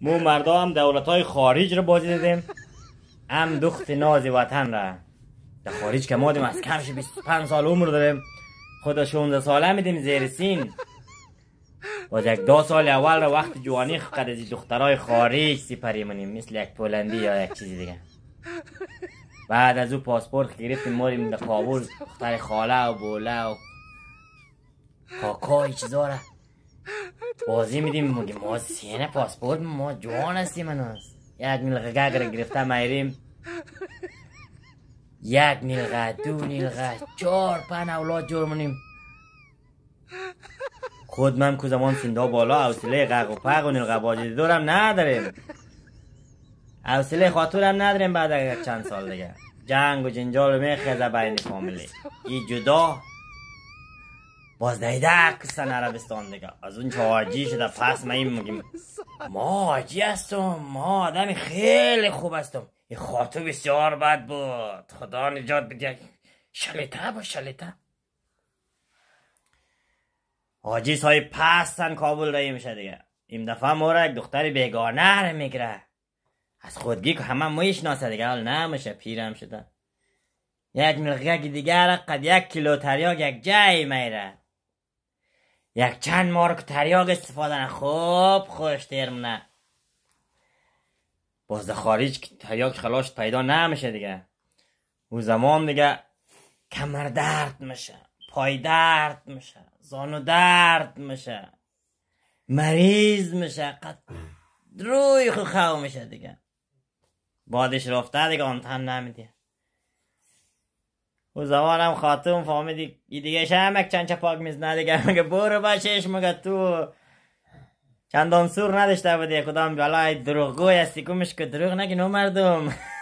مو مردا هم دولت های خارج رو بازی دادیم هم دخت ناز وطن را در خارج که مادیم از کمش 25 سال عمر داریم خدا 16 ساله میدیم زیر سین باز یک دو سال اول را وقت جوانی قد از دخترای خارج سپری منیم مثل یک پولندی یا یک چیزی دیگه بعد از او پاسپورت گرفتیم ماریم در کابل دختر خاله و بوله و کاکای چیزا را بازی میدیم مگه ما سینه پاسپورت ما جوان هستیم هست یک نیلقه گگر گرفته میریم یک نیلغه دو نیلقه چهار پن اولاد منیم خود من که زمان سنده بالا اوسیله غرق و پق و نیلقه باجی دورم نداریم اوسیله خاطرم نداریم بعد چند سال دیگه جنگ و جنجال میخیزه بین فامیلی ای جدا بازده کسان عربستان دیگه از اون حاجی شده پس ما این مگیم ما حاجی هستم ما آدم خیلی خوب هستم این خاطو بسیار بد بود خدا نجات بده شلیته با شلیته حاجی های پستن کابل رایی میشه دیگه این دفعه مورا یک دختر بیگانه رو میگیره از خودگی که همه مویش ناسه دیگه حال نمیشه پیرم شده یک دیگه دیگر قد یک کیلو تریاگ یک جای میره یک چند مارک تریاق استفاده نه خوب خوش درم نه باز خارج تریاق خلاش پیدا نمیشه دیگه او زمان دیگه کمر درد میشه پای درد میشه زانو درد میشه مریض میشه قد روی خو میشه دیگه بادش رفته دیگه آن تن او زمانم خاتم ای دیگه شمک چند چپاک میز دیگه مگه برو بچش مگه تو چندان سور نداشته بودی کدام بلای دروغگوی هستی کمش که دروغ نگی او مردم